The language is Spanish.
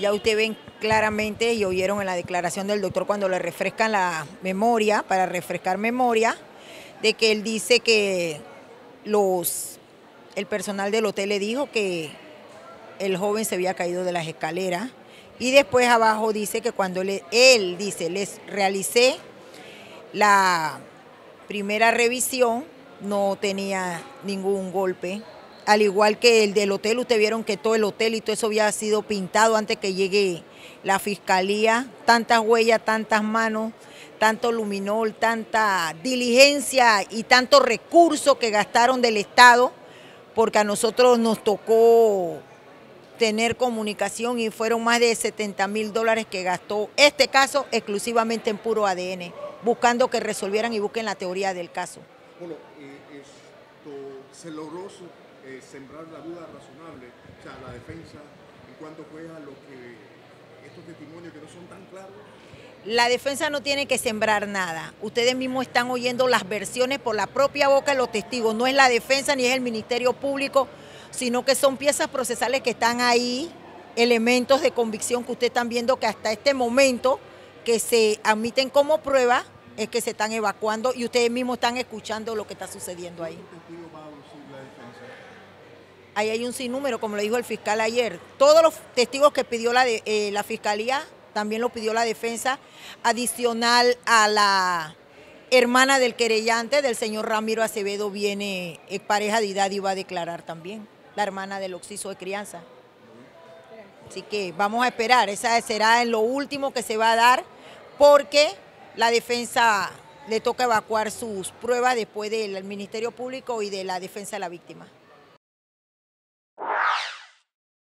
ya usted ven claramente y oyeron en la declaración del doctor cuando le refrescan la memoria, para refrescar memoria, de que él dice que los el personal del hotel le dijo que el joven se había caído de las escaleras y después abajo dice que cuando le, él dice, les realicé la primera revisión, no tenía ningún golpe al igual que el del hotel, ustedes vieron que todo el hotel y todo eso había sido pintado antes que llegue la fiscalía, tantas huellas, tantas manos, tanto luminol, tanta diligencia y tanto recurso que gastaron del Estado, porque a nosotros nos tocó tener comunicación y fueron más de 70 mil dólares que gastó este caso exclusivamente en puro ADN, buscando que resolvieran y busquen la teoría del caso se logró eh, sembrar la duda razonable, o sea, la defensa, en cuanto estos testimonios que no son tan claros? La defensa no tiene que sembrar nada. Ustedes mismos están oyendo las versiones por la propia boca de los testigos. No es la defensa ni es el Ministerio Público, sino que son piezas procesales que están ahí, elementos de convicción que ustedes están viendo que hasta este momento que se admiten como prueba es que se están evacuando y ustedes mismos están escuchando lo que está sucediendo ahí. Ahí hay un sinnúmero, como lo dijo el fiscal ayer. Todos los testigos que pidió la, eh, la fiscalía, también lo pidió la defensa, adicional a la hermana del querellante, del señor Ramiro Acevedo, viene pareja de edad y va a declarar también, la hermana del occiso de crianza. Así que vamos a esperar, esa será en lo último que se va a dar, porque la defensa le toca evacuar sus pruebas después del Ministerio Público y de la defensa de la víctima.